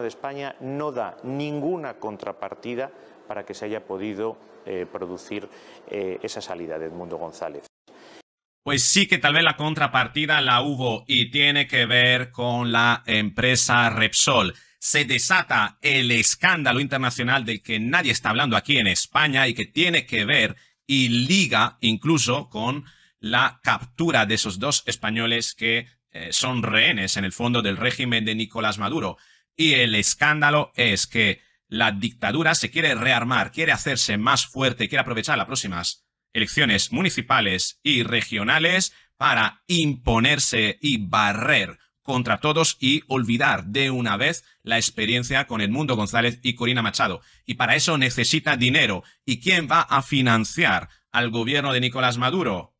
de España no da ninguna contrapartida para que se haya podido eh, producir eh, esa salida de Edmundo González. Pues sí que tal vez la contrapartida la hubo y tiene que ver con la empresa Repsol. Se desata el escándalo internacional del que nadie está hablando aquí en España y que tiene que ver y liga incluso con la captura de esos dos españoles que eh, son rehenes en el fondo del régimen de Nicolás Maduro. Y el escándalo es que la dictadura se quiere rearmar, quiere hacerse más fuerte, quiere aprovechar las próximas elecciones municipales y regionales para imponerse y barrer contra todos y olvidar de una vez la experiencia con mundo González y Corina Machado. Y para eso necesita dinero. ¿Y quién va a financiar al gobierno de Nicolás Maduro?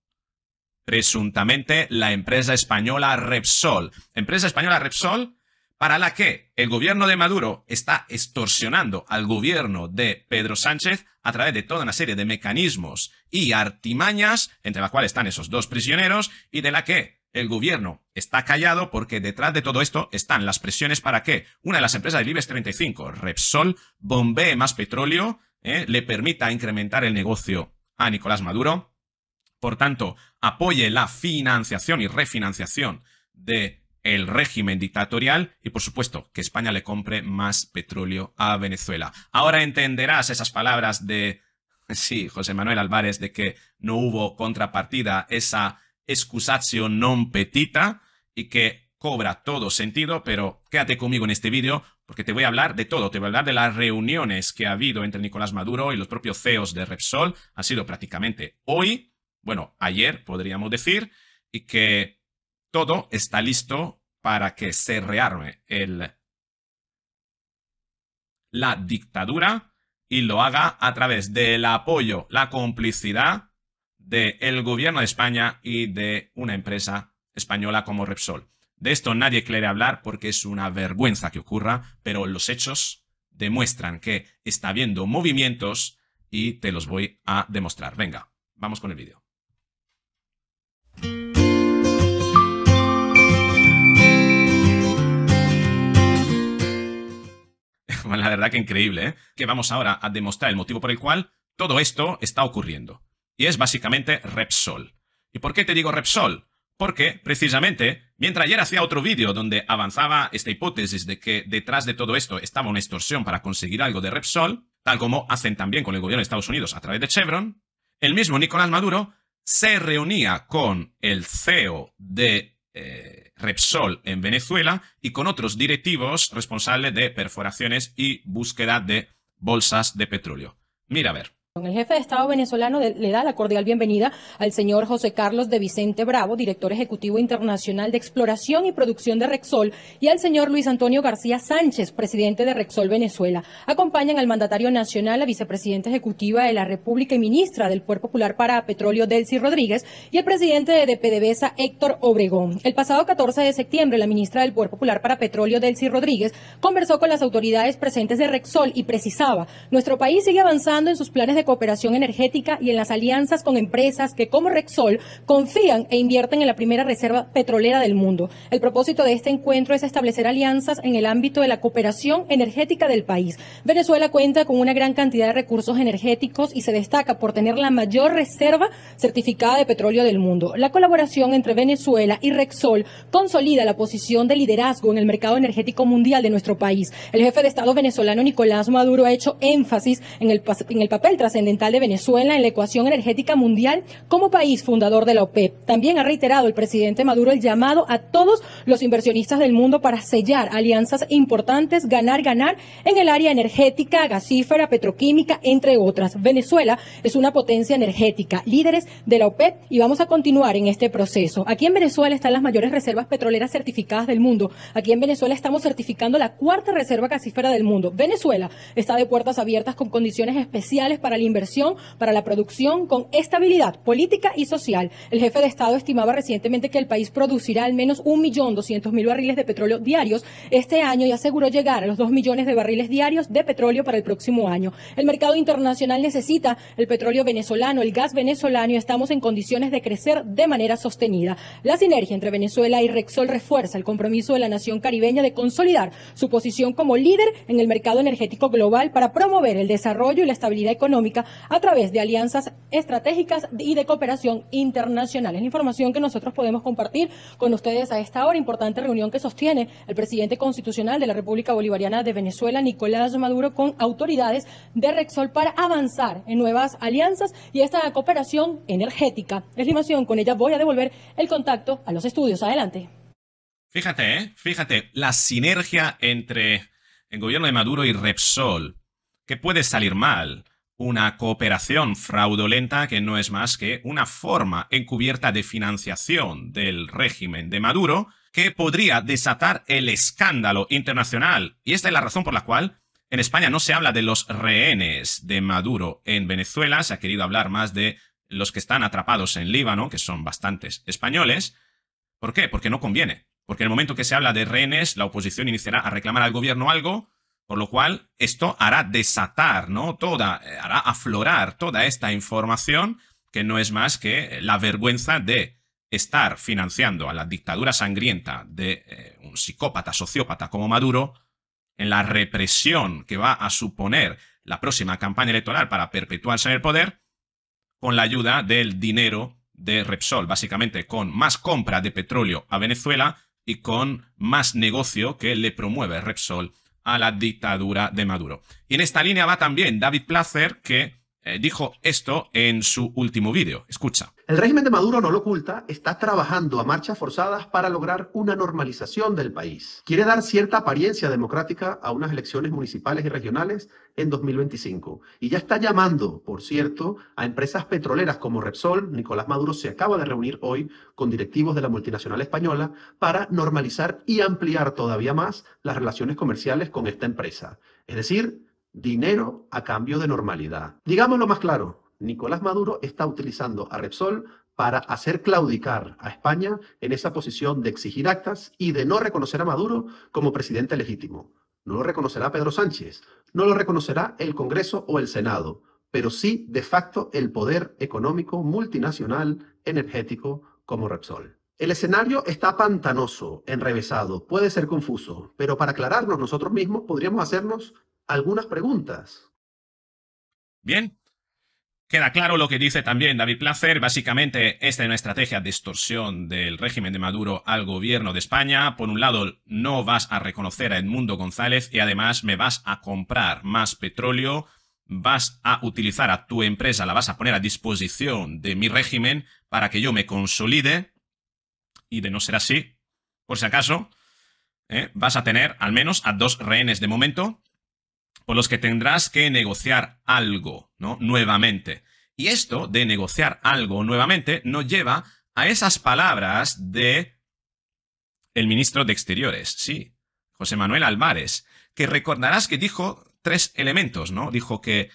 Presuntamente la empresa española Repsol. Empresa española Repsol para la que el gobierno de Maduro está extorsionando al gobierno de Pedro Sánchez a través de toda una serie de mecanismos y artimañas, entre las cuales están esos dos prisioneros, y de la que el gobierno está callado porque detrás de todo esto están las presiones para que una de las empresas del Libes 35, Repsol, bombee más petróleo, ¿eh? le permita incrementar el negocio a Nicolás Maduro, por tanto, apoye la financiación y refinanciación de el régimen dictatorial y, por supuesto, que España le compre más petróleo a Venezuela. Ahora entenderás esas palabras de, sí, José Manuel Álvarez, de que no hubo contrapartida, esa excusación non petita y que cobra todo sentido, pero quédate conmigo en este vídeo porque te voy a hablar de todo, te voy a hablar de las reuniones que ha habido entre Nicolás Maduro y los propios CEOs de Repsol, ha sido prácticamente hoy, bueno, ayer podríamos decir, y que todo está listo para que se rearme la dictadura y lo haga a través del apoyo, la complicidad del gobierno de España y de una empresa española como Repsol. De esto nadie quiere hablar porque es una vergüenza que ocurra, pero los hechos demuestran que está habiendo movimientos y te los voy a demostrar. Venga, vamos con el vídeo. La verdad que increíble, ¿eh? Que vamos ahora a demostrar el motivo por el cual todo esto está ocurriendo. Y es básicamente Repsol. ¿Y por qué te digo Repsol? Porque, precisamente, mientras ayer hacía otro vídeo donde avanzaba esta hipótesis de que detrás de todo esto estaba una extorsión para conseguir algo de Repsol, tal como hacen también con el gobierno de Estados Unidos a través de Chevron, el mismo Nicolás Maduro se reunía con el CEO de eh, Repsol en Venezuela y con otros directivos responsables de perforaciones y búsqueda de bolsas de petróleo. Mira a ver. El jefe de Estado venezolano le da la cordial bienvenida al señor José Carlos de Vicente Bravo, director ejecutivo internacional de exploración y producción de Rexol, y al señor Luis Antonio García Sánchez, presidente de Rexol Venezuela. Acompañan al mandatario nacional, la vicepresidenta ejecutiva de la República y ministra del Puerto Popular para Petróleo, Delcy Rodríguez, y el presidente de PDVSA, Héctor Obregón. El pasado 14 de septiembre, la ministra del Puerto Popular para Petróleo, Delcy Rodríguez, conversó con las autoridades presentes de Rexol y precisaba, nuestro país sigue avanzando en sus planes de de cooperación energética y en las alianzas con empresas que, como Rexol, confían e invierten en la primera reserva petrolera del mundo. El propósito de este encuentro es establecer alianzas en el ámbito de la cooperación energética del país. Venezuela cuenta con una gran cantidad de recursos energéticos y se destaca por tener la mayor reserva certificada de petróleo del mundo. La colaboración entre Venezuela y Rexol consolida la posición de liderazgo en el mercado energético mundial de nuestro país. El jefe de Estado venezolano Nicolás Maduro ha hecho énfasis en el, en el papel trascendente trascendental de Venezuela en la ecuación energética mundial como país fundador de la OPEP. E También ha reiterado el presidente Maduro el llamado a todos los inversionistas del mundo para sellar alianzas importantes, ganar, ganar en el área energética, gasífera, petroquímica, entre otras. Venezuela es una potencia energética, líderes de la OPEP e y vamos a continuar en este proceso. Aquí en Venezuela están las mayores reservas petroleras certificadas del mundo. Aquí en Venezuela estamos certificando la cuarta reserva gasífera del mundo. Venezuela está de puertas abiertas con condiciones especiales para inversión para la producción con estabilidad política y social. El jefe de Estado estimaba recientemente que el país producirá al menos 1.200.000 barriles de petróleo diarios este año y aseguró llegar a los 2 millones de barriles diarios de petróleo para el próximo año. El mercado internacional necesita el petróleo venezolano, el gas venezolano y estamos en condiciones de crecer de manera sostenida. La sinergia entre Venezuela y Rexol refuerza el compromiso de la nación caribeña de consolidar su posición como líder en el mercado energético global para promover el desarrollo y la estabilidad económica a través de alianzas estratégicas y de cooperación internacional. Es la información que nosotros podemos compartir con ustedes a esta hora, importante reunión que sostiene el presidente constitucional de la República Bolivariana de Venezuela, Nicolás Maduro, con autoridades de Repsol para avanzar en nuevas alianzas y esta cooperación energética. Es la información, con ella voy a devolver el contacto a los estudios. Adelante. Fíjate, ¿eh? fíjate, la sinergia entre el gobierno de Maduro y Repsol, que puede salir mal, una cooperación fraudulenta que no es más que una forma encubierta de financiación del régimen de Maduro que podría desatar el escándalo internacional. Y esta es la razón por la cual en España no se habla de los rehenes de Maduro en Venezuela, se ha querido hablar más de los que están atrapados en Líbano, que son bastantes españoles. ¿Por qué? Porque no conviene. Porque en el momento que se habla de rehenes, la oposición iniciará a reclamar al gobierno algo por lo cual, esto hará desatar, ¿no? Toda, eh, hará aflorar toda esta información que no es más que eh, la vergüenza de estar financiando a la dictadura sangrienta de eh, un psicópata, sociópata como Maduro, en la represión que va a suponer la próxima campaña electoral para perpetuarse en el poder, con la ayuda del dinero de Repsol, básicamente con más compra de petróleo a Venezuela y con más negocio que le promueve Repsol a la dictadura de Maduro. Y en esta línea va también David Placer, que eh, dijo esto en su último vídeo. Escucha. El régimen de Maduro no lo oculta, está trabajando a marchas forzadas para lograr una normalización del país. Quiere dar cierta apariencia democrática a unas elecciones municipales y regionales en 2025. Y ya está llamando, por cierto, a empresas petroleras como Repsol. Nicolás Maduro se acaba de reunir hoy con directivos de la multinacional española para normalizar y ampliar todavía más las relaciones comerciales con esta empresa. Es decir, dinero a cambio de normalidad. Digámoslo más claro, Nicolás Maduro está utilizando a Repsol para hacer claudicar a España en esa posición de exigir actas y de no reconocer a Maduro como presidente legítimo. No lo reconocerá Pedro Sánchez, no lo reconocerá el Congreso o el Senado, pero sí de facto el poder económico multinacional energético como Repsol. El escenario está pantanoso, enrevesado, puede ser confuso, pero para aclararnos nosotros mismos podríamos hacernos algunas preguntas. Bien. Queda claro lo que dice también David Placer. Básicamente, esta es una estrategia de extorsión del régimen de Maduro al gobierno de España. Por un lado, no vas a reconocer a Edmundo González y además me vas a comprar más petróleo, vas a utilizar a tu empresa, la vas a poner a disposición de mi régimen para que yo me consolide. Y de no ser así, por si acaso, ¿eh? vas a tener al menos a dos rehenes de momento por los que tendrás que negociar algo, ¿no? Nuevamente. Y esto de negociar algo nuevamente nos lleva a esas palabras de el ministro de Exteriores, sí, José Manuel Álvarez, que recordarás que dijo tres elementos, ¿no? Dijo que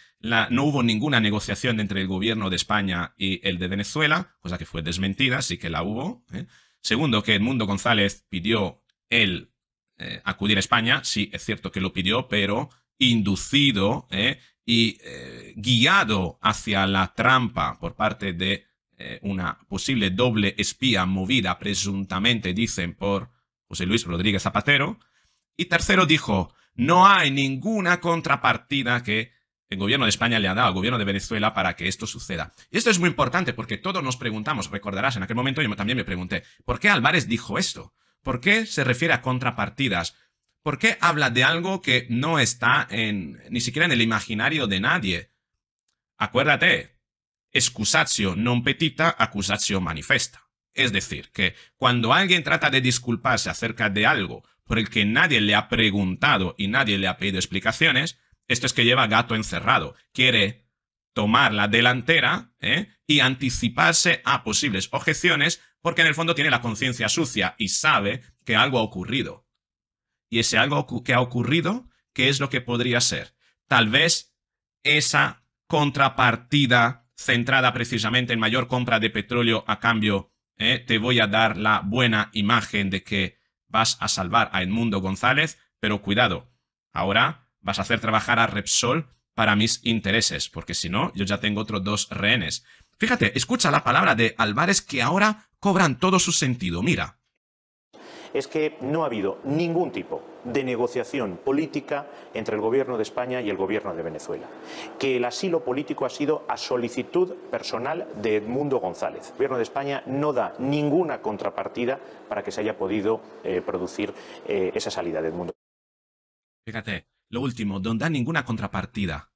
no hubo ninguna negociación entre el gobierno de España y el de Venezuela, cosa que fue desmentida, sí que la hubo. ¿eh? Segundo, que Edmundo González pidió el eh, acudir a España, sí, es cierto que lo pidió, pero inducido ¿eh? y eh, guiado hacia la trampa por parte de eh, una posible doble espía movida presuntamente, dicen, por José Luis Rodríguez Zapatero. Y tercero dijo, no hay ninguna contrapartida que el gobierno de España le ha dado al gobierno de Venezuela para que esto suceda. Y esto es muy importante porque todos nos preguntamos, recordarás, en aquel momento yo también me pregunté, ¿por qué Álvarez dijo esto? ¿Por qué se refiere a contrapartidas? ¿Por qué habla de algo que no está en, ni siquiera en el imaginario de nadie? Acuérdate, excusatio non petita, accusatio manifesta. Es decir, que cuando alguien trata de disculparse acerca de algo por el que nadie le ha preguntado y nadie le ha pedido explicaciones, esto es que lleva gato encerrado. Quiere tomar la delantera ¿eh? y anticiparse a posibles objeciones porque en el fondo tiene la conciencia sucia y sabe que algo ha ocurrido y ese algo que ha ocurrido, ¿qué es lo que podría ser? Tal vez esa contrapartida centrada precisamente en mayor compra de petróleo a cambio, ¿eh? te voy a dar la buena imagen de que vas a salvar a Edmundo González, pero cuidado, ahora vas a hacer trabajar a Repsol para mis intereses, porque si no, yo ya tengo otros dos rehenes. Fíjate, escucha la palabra de Álvarez que ahora cobran todo su sentido. Mira, es que no ha habido ningún tipo de negociación política entre el Gobierno de España y el Gobierno de Venezuela. Que el asilo político ha sido a solicitud personal de Edmundo González. El Gobierno de España no da ninguna contrapartida para que se haya podido eh, producir eh, esa salida de Edmundo. Fíjate, lo último, no da ninguna contrapartida.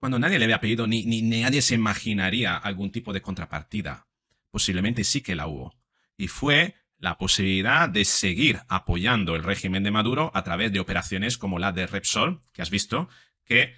Cuando nadie le había pedido, ni, ni nadie se imaginaría algún tipo de contrapartida. Posiblemente sí que la hubo. Y fue la posibilidad de seguir apoyando el régimen de Maduro a través de operaciones como la de Repsol, que has visto, que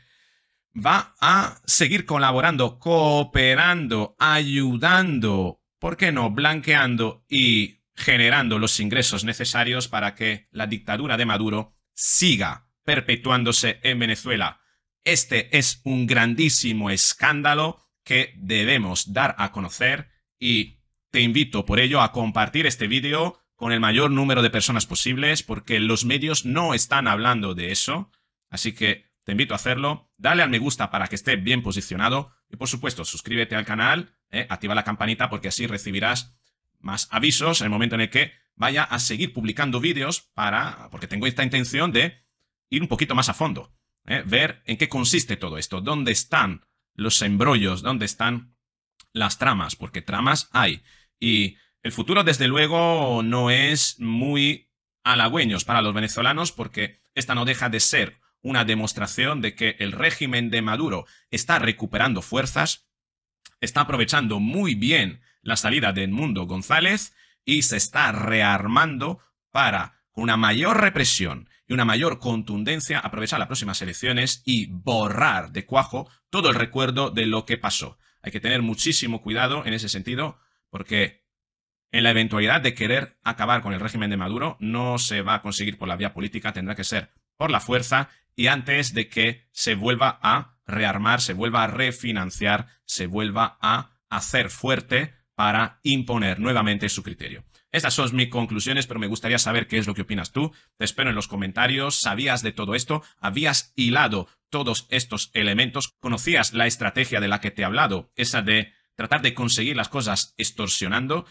va a seguir colaborando, cooperando, ayudando, ¿por qué no?, blanqueando y generando los ingresos necesarios para que la dictadura de Maduro siga perpetuándose en Venezuela. Este es un grandísimo escándalo que debemos dar a conocer y te invito por ello a compartir este vídeo con el mayor número de personas posibles porque los medios no están hablando de eso. Así que te invito a hacerlo. Dale al me gusta para que esté bien posicionado. Y por supuesto, suscríbete al canal, eh, activa la campanita porque así recibirás más avisos en el momento en el que vaya a seguir publicando vídeos para, porque tengo esta intención de ir un poquito más a fondo, eh, ver en qué consiste todo esto, dónde están los embrollos, dónde están las tramas, porque tramas hay. Y el futuro, desde luego, no es muy halagüeños para los venezolanos porque esta no deja de ser una demostración de que el régimen de Maduro está recuperando fuerzas, está aprovechando muy bien la salida de Edmundo González y se está rearmando para una mayor represión y una mayor contundencia aprovechar las próximas elecciones y borrar de cuajo todo el recuerdo de lo que pasó. Hay que tener muchísimo cuidado en ese sentido porque en la eventualidad de querer acabar con el régimen de Maduro no se va a conseguir por la vía política, tendrá que ser por la fuerza y antes de que se vuelva a rearmar, se vuelva a refinanciar, se vuelva a hacer fuerte para imponer nuevamente su criterio. Estas son mis conclusiones, pero me gustaría saber qué es lo que opinas tú. Te espero en los comentarios. ¿Sabías de todo esto? ¿Habías hilado todos estos elementos? ¿Conocías la estrategia de la que te he hablado? Esa de tratar de conseguir las cosas extorsionando.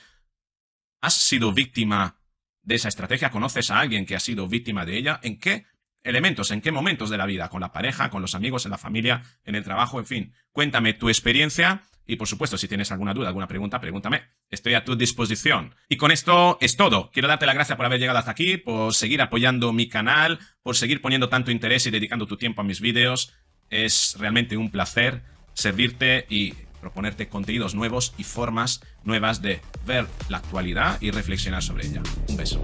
¿Has sido víctima de esa estrategia? ¿Conoces a alguien que ha sido víctima de ella? ¿En qué elementos, en qué momentos de la vida, con la pareja, con los amigos, en la familia, en el trabajo, en fin. Cuéntame tu experiencia y por supuesto, si tienes alguna duda, alguna pregunta, pregúntame. Estoy a tu disposición. Y con esto es todo. Quiero darte la gracias por haber llegado hasta aquí, por seguir apoyando mi canal, por seguir poniendo tanto interés y dedicando tu tiempo a mis vídeos. Es realmente un placer servirte y proponerte contenidos nuevos y formas nuevas de ver la actualidad y reflexionar sobre ella. Un beso.